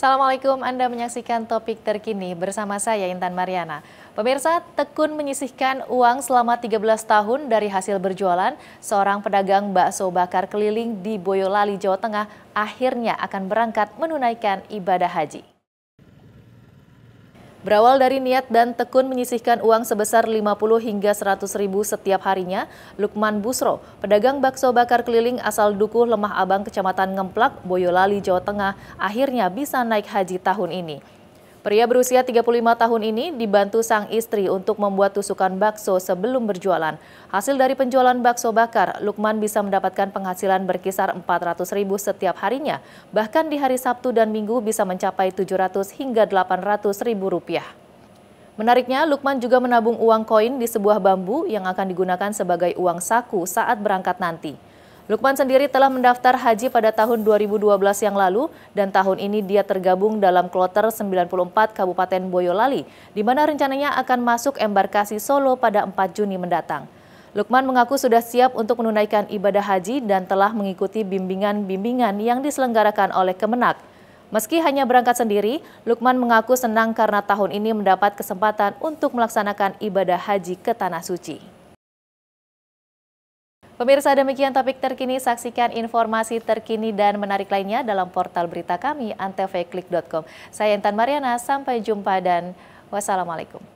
Assalamualaikum, Anda menyaksikan topik terkini bersama saya Intan Mariana. Pemirsa, Tekun menyisihkan uang selama 13 tahun dari hasil berjualan. Seorang pedagang bakso bakar keliling di Boyolali, Jawa Tengah akhirnya akan berangkat menunaikan ibadah haji. Berawal dari niat dan tekun menyisihkan uang sebesar 50 hingga 100 ribu setiap harinya, Lukman Busro, pedagang bakso bakar keliling asal Dukuh Lemah Abang, Kecamatan Ngemplak, Boyolali, Jawa Tengah, akhirnya bisa naik haji tahun ini. Pria berusia 35 tahun ini dibantu sang istri untuk membuat tusukan bakso sebelum berjualan. Hasil dari penjualan bakso bakar, Lukman bisa mendapatkan penghasilan berkisar 400 ribu setiap harinya. Bahkan di hari Sabtu dan Minggu bisa mencapai 700 hingga 800 ribu rupiah. Menariknya, Lukman juga menabung uang koin di sebuah bambu yang akan digunakan sebagai uang saku saat berangkat nanti. Lukman sendiri telah mendaftar haji pada tahun 2012 yang lalu dan tahun ini dia tergabung dalam kloter 94 Kabupaten Boyolali di mana rencananya akan masuk embarkasi Solo pada 4 Juni mendatang. Lukman mengaku sudah siap untuk menunaikan ibadah haji dan telah mengikuti bimbingan-bimbingan yang diselenggarakan oleh Kemenak. Meski hanya berangkat sendiri, Lukman mengaku senang karena tahun ini mendapat kesempatan untuk melaksanakan ibadah haji ke Tanah Suci. Pemirsa demikian topik terkini, saksikan informasi terkini dan menarik lainnya dalam portal berita kami antvklik.com. Saya Intan Mariana, sampai jumpa dan wassalamualaikum.